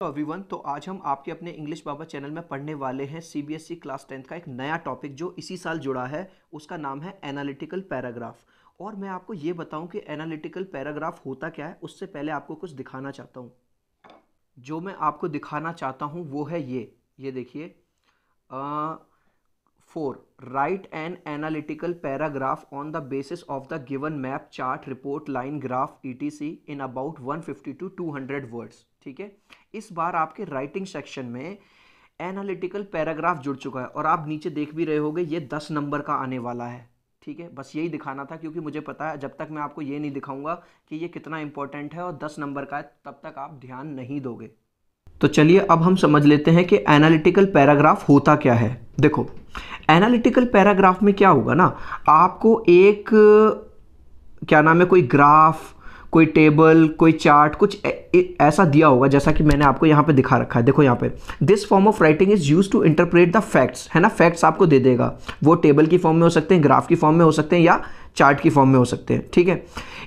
तो अभिवन तो आज हम आपके अपने इंग्लिश बाबा चैनल में पढ़ने वाले हैं सीबीएसई क्लास टेंथ का एक नया टॉपिक जो इसी साल जुड़ा है उसका नाम है एनालिटिकल पैराग्राफ और मैं आपको ये बताऊं कि एनालिटिकल पैराग्राफ होता क्या है उससे पहले आपको कुछ दिखाना चाहता हूँ जो मैं आपको दिखाना चाहता हूँ वो है ये ये देखिए four write an analytical paragraph on the basis of the given map chart report line graph e in about one fifty to two hundred words ठीक है इस बार आपके राइटिंग सेक्शन में एनालिटिकल पैराग्राफ जुड़ चुका है और आप नीचे देख भी रहे होंगे ये दस नंबर का आने वाला है ठीक है बस यही दिखाना था क्योंकि मुझे पता है जब तक मैं आपको ये नहीं दिखाऊंगा कि ये कितना इंपॉर्टेंट है और दस नंबर का है तब तक आप ध्यान नहीं दोगे तो चलिए अब हम समझ लेते हैं कि एनालिटिकल पैराग्राफ होता क्या है देखो एनालिटिकल पैराग्राफ में क्या होगा ना आपको एक क्या नाम है कोई ग्राफ कोई टेबल कोई चार्ट कुछ ऐसा दिया होगा जैसा कि मैंने आपको यहाँ पे दिखा रखा है देखो यहाँ पे this form of writing is use to interpret the facts है ना फैक्ट्स आपको दे देगा वो टेबल की फॉर्म में हो सकते हैं ग्राफ की फॉर्म में हो सकते हैं या चार्ट की फॉर्म में हो सकते हैं ठीक है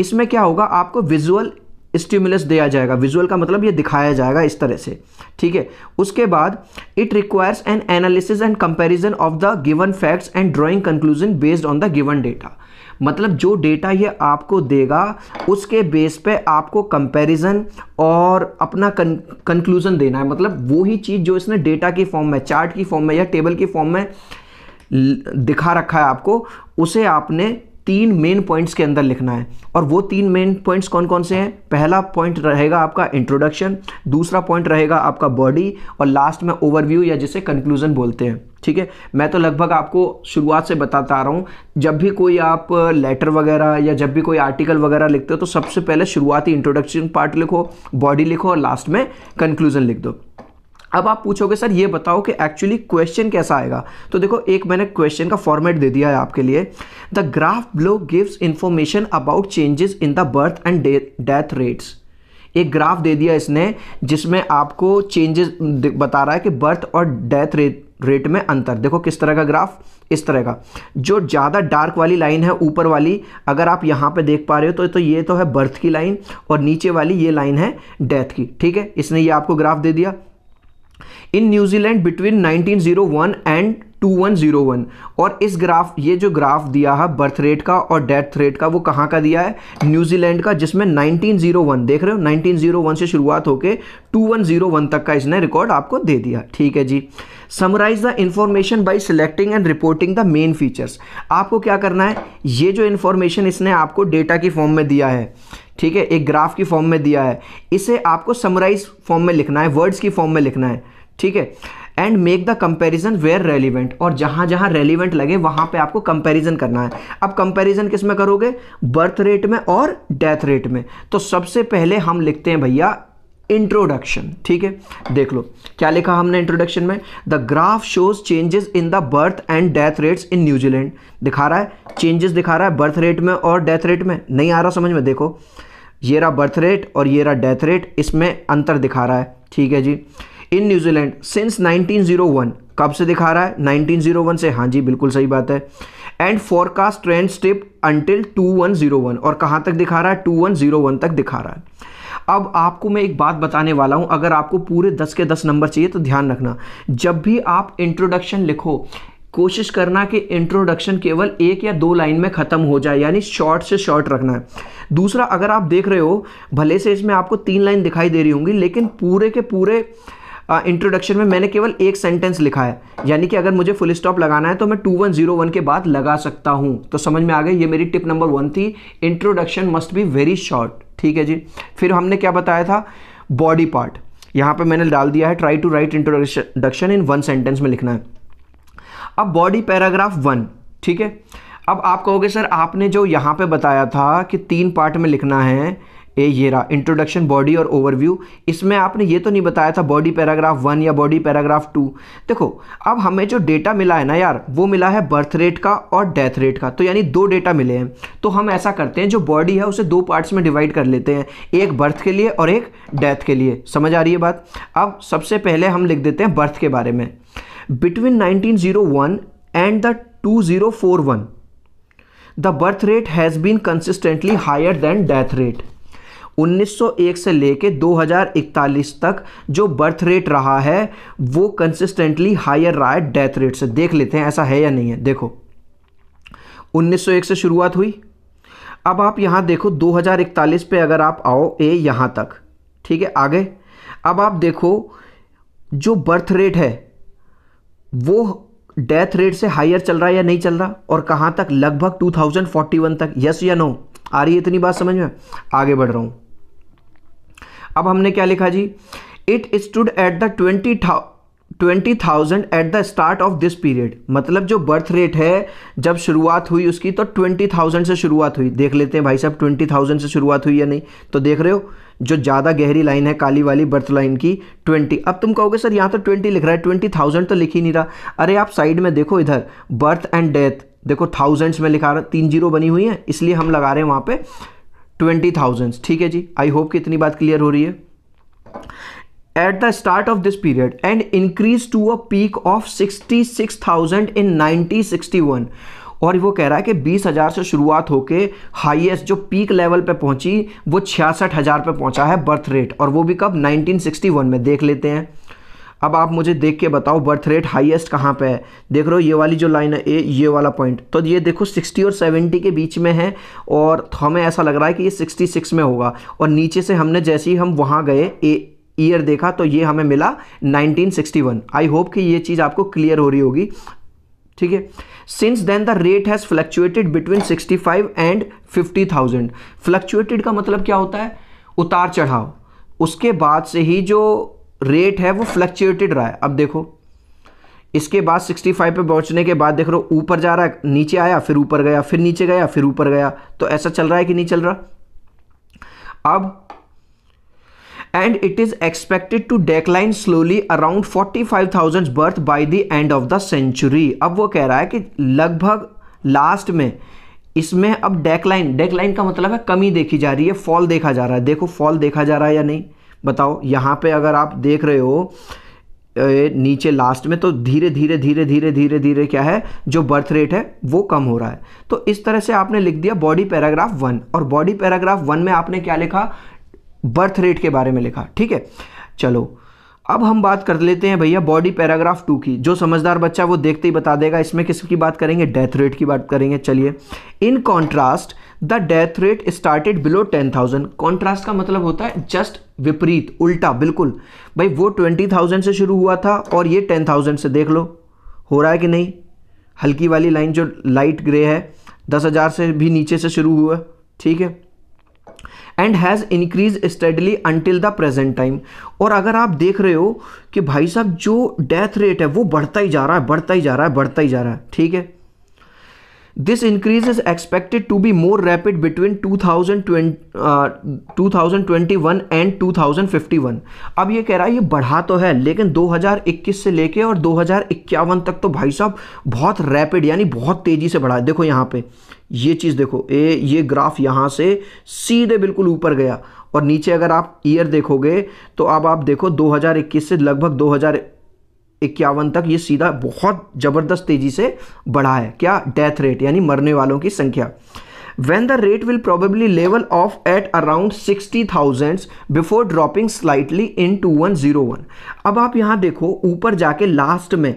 इसमें क्या होगा आपको विजुअल स्टिमुलस दिया जाएगा विजुअल का मतलब ये दिखाया जाएगा इस तरह से ठीक है उसके बाद it requires an analysis and comparison of the given facts and drawing conclusion based on the given data मतलब जो डेटा ये आपको देगा उसके बेस पे आपको कंपैरिजन और अपना कंक्लूज़न देना है मतलब वही चीज़ जो इसने डेटा की फॉर्म में चार्ट की फॉर्म में या टेबल की फॉर्म में दिखा रखा है आपको उसे आपने तीन मेन पॉइंट्स के अंदर लिखना है और वो तीन मेन पॉइंट्स कौन कौन से हैं पहला पॉइंट रहेगा आपका इंट्रोडक्शन दूसरा पॉइंट रहेगा आपका बॉडी और लास्ट में ओवरव्यू या जिसे कंक्लूजन बोलते हैं ठीक है मैं तो लगभग आपको शुरुआत से बताता आ रहा हूँ जब भी कोई आप लेटर वगैरह या जब भी कोई आर्टिकल वगैरह लिखते हो तो सबसे पहले शुरुआती इंट्रोडक्शन पार्ट लिखो बॉडी लिखो और लास्ट में कंक्लूजन लिख दो अब आप पूछोगे सर ये बताओ कि एक्चुअली क्वेश्चन कैसा आएगा तो देखो एक मैंने क्वेश्चन का फॉर्मेट दे दिया है आपके लिए the graph below gives information about changes in the birth and death rates एक ग्राफ दे दिया इसने जिसमें आपको चेंजेस बता रहा है कि बर्थ और डेथ रेट रेट में अंतर देखो किस तरह का ग्राफ इस तरह का जो ज़्यादा डार्क वाली लाइन है ऊपर वाली अगर आप यहाँ पे देख पा रहे हो तो तो ये तो है बर्थ की लाइन और नीचे वाली ये लाइन है डेथ की ठीक है इसने ये आपको ग्राफ दे दिया इन न्यूजीलैंड बिटवीन 1901 एंड 2101 और इस ग्राफ ये जो ग्राफ दिया है बर्थ रेट का और डेथ रेट का वो कहाँ का दिया है न्यूजीलैंड का जिसमें 1901 देख रहे हो 1901 से शुरुआत होकर 2101 तक का इसने रिकॉर्ड आपको दे दिया ठीक है जी summarise the information by selecting and reporting the main features आपको क्या करना है ये जो इन्फॉर्मेशन इसने आपको डेटा की फॉर्म में दिया है ठीक है एक ग्राफ की फॉर्म में दिया है इसे आपको समराइज फॉर्म में लिखना है वर्ड्स की फॉर्म में लिखना है ठीक है and make the comparison where relevant और जहाँ जहाँ रेलिवेंट लगे वहाँ पे आपको कंपेरिजन करना है अब कंपेरिजन किस में करोगे बर्थ रेट में और डेथ रेट में तो सबसे पहले हम लिखते हैं भैया इंट्रोडक्शन ठीक है देख लो क्या लिखा हमने इंट्रोडक्शन में the graph shows changes in the birth and death rates in New Zealand दिखा रहा है चेंजेस दिखा रहा है बर्थ रेट में और डेथ रेट में नहीं आ रहा समझ में देखो ये रहा बर्थ रेट और ये रहा डेथ रेट इसमें अंतर दिखा रहा है ठीक है जी इन न्यूजीलैंड सिंस 1901 कब से दिखा रहा है 1901 से हाँ जी बिल्कुल सही बात है and forecast trend steep until 2101 और कहाँ तक दिखा रहा है 2101 तक दिखा रहा है अब आपको मैं एक बात बताने वाला हूँ अगर आपको पूरे दस के दस नंबर चाहिए तो ध्यान रखना जब भी आप इंट्रोडक्शन लिखो कोशिश करना कि इंट्रोडक्शन केवल एक या दो लाइन में ख़त्म हो जाए यानी शॉर्ट से शॉर्ट रखना है दूसरा अगर आप देख रहे हो भले से इसमें आपको तीन लाइन दिखाई दे रही होंगी लेकिन पूरे के पूरे इंट्रोडक्शन में मैंने केवल एक सेंटेंस लिखा है यानी कि अगर मुझे फुल स्टॉप लगाना है तो मैं टू वन जीरो वन के बाद लगा सकता हूँ तो समझ में आ गई ये मेरी टिप नंबर वन थी introduction must be very short ठीक है जी फिर हमने क्या बताया था बॉडी पार्ट यहां पे मैंने डाल दिया है try to write introduction in one sentence में लिखना है अब बॉडी पैराग्राफ वन ठीक है अब आप कहोगे सर आपने जो यहां पे बताया था कि तीन पार्ट में लिखना है ए ये रहा इंट्रोडक्शन बॉडी और ओवरव्यू इसमें आपने ये तो नहीं बताया था बॉडी पैराग्राफ वन या बॉडी पैराग्राफ टू देखो अब हमें जो डेटा मिला है ना यार वो मिला है बर्थ रेट का और डेथ रेट का तो यानी दो डेटा मिले हैं तो हम ऐसा करते हैं जो बॉडी है उसे दो पार्ट्स में डिवाइड कर लेते हैं एक बर्थ के लिए और एक डेथ के लिए समझ आ रही है बात अब सबसे पहले हम लिख देते हैं बर्थ के बारे में between nineteen and the two the birth rate has been consistently higher than death rate 1901 से लेके 2041 तक जो बर्थ रेट रहा है वो कंसिस्टेंटली हायर रहा है डेथ रेट से देख लेते हैं ऐसा है या नहीं है देखो 1901 से शुरुआत हुई अब आप यहाँ देखो 2041 पे अगर आप आओ ए यहाँ तक ठीक है आगे अब आप देखो जो बर्थ रेट है वो डेथ रेट से हायर चल रहा है या नहीं चल रहा और कहाँ तक लगभग 2041 तक यस या नो आ रही है इतनी बात समझ में आगे बढ़ रहा हूँ अब हमने क्या लिखा जी it stood at the twenty था twenty thousand at the start of this period मतलब जो बर्थ रेट है जब शुरुआत हुई उसकी तो ट्वेंटी थाउजेंड से शुरुआत हुई देख लेते हैं भाई साहब ट्वेंटी थाउजेंड से शुरुआत हुई या नहीं तो देख रहे हो जो ज़्यादा गहरी लाइन है काली वाली बर्थ लाइन की ट्वेंटी अब तुम कहोगे सर यहाँ तो ट्वेंटी लिख रहा है ट्वेंटी थाउजेंड तो लिख ही नहीं रहा अरे आप साइड में देखो इधर बर्थ एंड डेथ देखो थाउजेंड्स में लिखा रहा तीन जीरो बनी हुई है इसलिए हम लगा रहे हैं वहाँ पर ट्वेंटी थाउजेंड ठीक है जी आई होप कि इतनी बात क्लियर हो रही है at the start of this period and increase to a peak of sixty six thousand in nineteen sixty one और वो कह रहा है कि बीस हजार से शुरुआत होके हाइएस्ट जो पीक लेवल पे पहुंची वो छियासठ हज़ार पे पहुंचा है बर्थ रेट और वो भी कब 1961 में देख लेते हैं अब आप मुझे देख के बताओ बर्थ रेट हाईएस्ट कहाँ पे है देख रहे हो ये वाली जो लाइन है ए ये वाला पॉइंट तो ये देखो 60 और 70 के बीच में है और हमें ऐसा लग रहा है कि ये 66 में होगा और नीचे से हमने जैसे ही हम वहाँ गए ए ईयर देखा तो ये हमें मिला 1961 आई होप कि ये चीज़ आपको क्लियर हो रही होगी ठीक है since then the rate has fluctuated between sixty and fifty fluctuated का मतलब क्या होता है उतार चढ़ाव उसके बाद से ही जो रेट है वो फ्लक्चुएटेड रहा है अब देखो इसके बाद 65 पे पहुंचने के बाद देख रहे हो ऊपर जा रहा है नीचे आया फिर ऊपर गया फिर नीचे गया फिर ऊपर गया तो ऐसा चल रहा है कि नहीं चल रहा अब and it is expected to decline slowly around 45,000 birth by the end of the century अब वो कह रहा है कि लगभग लास्ट में इसमें अब डेकलाइन डेकलाइन का मतलब है कमी देखी जा रही है फॉल देखा जा रहा है देखो फॉल देखा जा रहा है या नहीं बताओ यहाँ पे अगर आप देख रहे हो नीचे लास्ट में तो धीरे धीरे धीरे धीरे धीरे धीरे क्या है जो बर्थ रेट है वो कम हो रहा है तो इस तरह से आपने लिख दिया बॉडी पैराग्राफ वन और बॉडी पैराग्राफ वन में आपने क्या लिखा बर्थ रेट के बारे में लिखा ठीक है चलो अब हम बात कर लेते हैं भैया बॉडी पैराग्राफ टू की जो समझदार बच्चा वो देखते ही बता देगा इसमें किसकी बात करेंगे डेथ रेट की बात करेंगे चलिए in contrast the death rate started below ten thousand contrast का मतलब होता है जस्ट विपरीत उल्टा बिल्कुल भाई वो ट्वेंटी थाउजेंड से शुरू हुआ था और ये टेन थाउजेंड से देख लो हो रहा है कि नहीं हल्की वाली लाइन जो लाइट ग्रे है दस हज़ार से भी नीचे से शुरू हुआ ठीक है and has increase steadily until the present time और अगर आप देख रहे हो कि भाई साहब जो डेथ रेट है वो बढ़ता ही जा रहा है बढ़ता ही जा रहा है बढ़ता ही जा रहा है ठीक है rapid between two thousand to two thousand twenty one and two thousand fifty one अब ये कह रहा है ये बढ़ा तो है लेकिन 2021 से लेके और दो तक तो भाई साहब बहुत रैपिड यानी बहुत तेज़ी से बढ़ा है देखो यहाँ पे ये चीज़ देखो ए ये ग्राफ यहाँ से सीधे बिल्कुल ऊपर गया और नीचे अगर आप ईयर देखोगे तो अब आप देखो 2021 से लगभग हज़ार इक्यावन तक ये सीधा बहुत ज़बरदस्त तेजी से बढ़ा है क्या डेथ रेट यानी मरने वालों की संख्या when the rate will probably level off at around sixty thousands before dropping slightly in two one zero one अब आप यहां देखो ऊपर जाके लास्ट में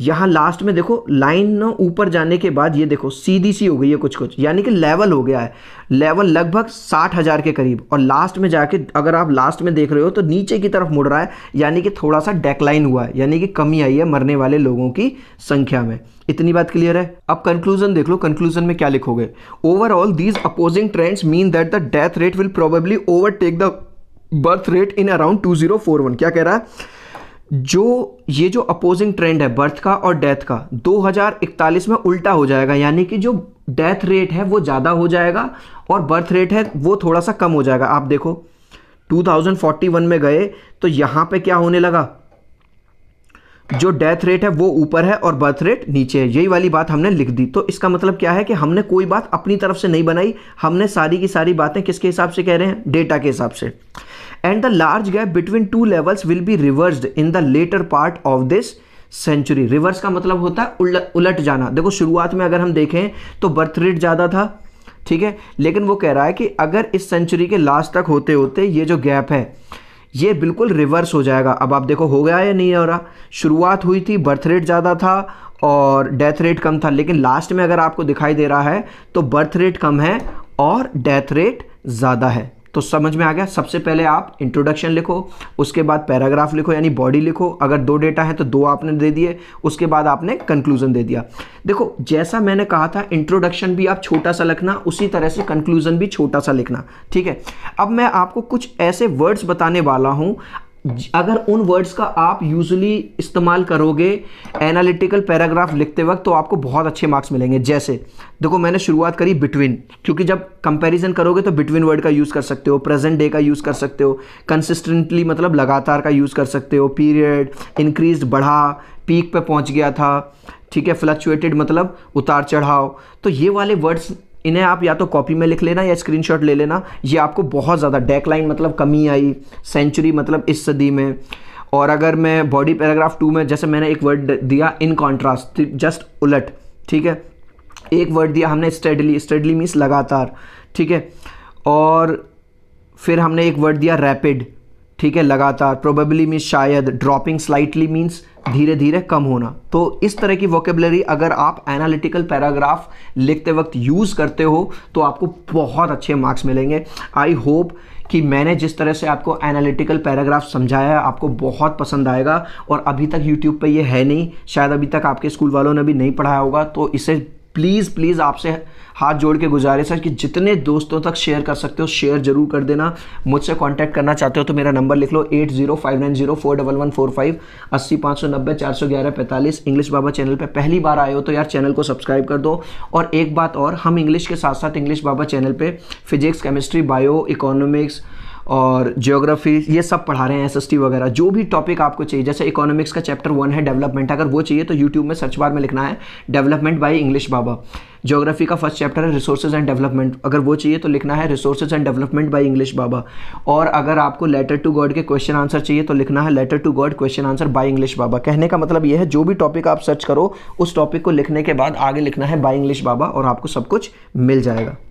यहाँ लास्ट में देखो लाइन ऊपर जाने के बाद ये देखो सीधी सी हो गई है कुछ कुछ यानी कि लेवल हो गया है लेवल लगभग साठ हज़ार के करीब और लास्ट में जाके अगर आप लास्ट में देख रहे हो तो नीचे की तरफ मुड़ रहा है यानी कि थोड़ा सा डेकलाइन हुआ है यानी कि कमी आई है मरने वाले लोगों की संख्या में इतनी बात क्लियर है अब कंक्लूजन देख लो कंक्लूजन में क्या लिखोगे overall these opposing trends mean that the death rate will probably overtake the birth rate in around two zero four one क्या कह रहा है जो ये जो अपोजिंग ट्रेंड है बर्थ का और डेथ का 2041 में उल्टा हो जाएगा यानी कि जो डेथ रेट है वो ज़्यादा हो जाएगा और बर्थ रेट है वो थोड़ा सा कम हो जाएगा आप देखो 2041 में गए तो यहाँ पे क्या होने लगा जो डेथ रेट है वो ऊपर है और बर्थ रेट नीचे है यही वाली बात हमने लिख दी तो इसका मतलब क्या है कि हमने कोई बात अपनी तरफ से नहीं बनाई हमने सारी की सारी बातें किसके हिसाब से कह रहे हैं डेटा के हिसाब से and the large gap between two levels will be reversed in the latter part of this century reverse का मतलब होता है उल, उलट जाना देखो शुरुआत में अगर हम देखें तो बर्थ रेट ज़्यादा था ठीक है लेकिन वो कह रहा है कि अगर इस सेंचुरी के लास्ट तक होते होते ये जो गैप है ये बिल्कुल रिवर्स हो जाएगा अब आप देखो हो गया या नहीं हो रहा शुरुआत हुई थी बर्थ रेट ज़्यादा था और डेथ रेट कम था लेकिन लास्ट में अगर आपको दिखाई दे रहा है तो बर्थ रेट कम है और डेथ रेट ज़्यादा है तो समझ में आ गया सबसे पहले आप इंट्रोडक्शन लिखो उसके बाद पैराग्राफ लिखो यानी बॉडी लिखो अगर दो डेटा है तो दो आपने दे दिए उसके बाद आपने कंक्लूजन दे दिया देखो जैसा मैंने कहा था इंट्रोडक्शन भी आप छोटा सा लिखना उसी तरह से कंक्लूजन भी छोटा सा लिखना ठीक है अब मैं आपको कुछ ऐसे वर्ड्स बताने वाला हूँ अगर उन वर्ड्स का आप यूजली इस्तेमाल करोगे एनालिटिकल पैराग्राफ लिखते वक्त तो आपको बहुत अच्छे मार्क्स मिलेंगे जैसे देखो मैंने शुरुआत करी बिटवीन क्योंकि जब कंपैरिजन करोगे तो बिटवीन वर्ड का यूज़ कर सकते हो प्रेजेंट डे का यूज़ कर सकते हो कंसिस्टेंटली मतलब लगातार का यूज़ कर सकते हो पीरियड इंक्रीज बढ़ा पीक पर पहुँच गया था ठीक है फ्लक्चुएटेड मतलब उतार चढ़ाव तो ये वाले वर्ड्स इन्हें आप या तो कॉपी में लिख लेना या स्क्रीनशॉट ले लेना ये आपको बहुत ज़्यादा डेक लाइन मतलब कमी आई सेंचुरी मतलब इस सदी में और अगर मैं बॉडी पैराग्राफ टू में जैसे मैंने एक वर्ड दिया इन कॉन्ट्रास्ट जस्ट उलट ठीक है एक वर्ड दिया हमने स्टडली स्टडली मीन्स लगातार ठीक है और फिर हमने एक वर्ड दिया रैपिड ठीक है लगातार प्रोबेबली मीन्स शायद ड्रॉपिंग स्लाइटली मीन्स धीरे धीरे कम होना तो इस तरह की वोकेबलरी अगर आप एनालिटिकल पैराग्राफ लिखते वक्त यूज़ करते हो तो आपको बहुत अच्छे मार्क्स मिलेंगे आई होप कि मैंने जिस तरह से आपको एनालिटिकल पैराग्राफ समझाया है आपको बहुत पसंद आएगा और अभी तक यूट्यूब पे ये है नहीं शायद अभी तक आपके स्कूल वालों ने भी नहीं पढ़ाया होगा तो इसे प्लीज़ प्लीज़ आपसे हाथ जोड़ के गुजारिश है कि जितने दोस्तों तक शेयर कर सकते हो शेयर जरूर कर देना मुझसे कांटेक्ट करना चाहते हो तो मेरा नंबर लिख लो eight zero five nine zero four double one four five अस्सी पाँच सौ नब्बे चार सौ ग्यारह पैंतालीस इंग्लिश बाबा चैनल पे पहली बार आए हो तो यार चैनल को सब्सक्राइब कर दो और एक बात और हम इंग्लिश के साथ साथ इंग्लिश बाबा चैनल पर फिजिक्स केमिस्ट्री बायो इकोनॉमिक्स और ज्योग्राफी ये सब पढ़ा रहे हैं एस वगैरह जो भी टॉपिक आपको चाहिए जैसे इकोनॉमिक्स का चैप्टर वन है डेवलपमेंट अगर वो चाहिए तो यूट्यूब में सर्च बार में लिखना है development by English Baba geography का फर्स्ट चैप्टर है रिसोर्सेज एंड डेवलपमेंट अगर वो चाहिए तो लिखना है resources and development by English Baba और अगर आपको लेटर टू गॉड के क्वेश्चन आंसर चाहिए तो लिखना है letter to God question answer by English Baba कहने का मतलब यह है जो भी टॉपिक आप सर्च करो उस टॉपिक को लिखने के बाद आगे लिखना है बाई इंग्लिश बाबा और आपको सब कुछ मिल जाएगा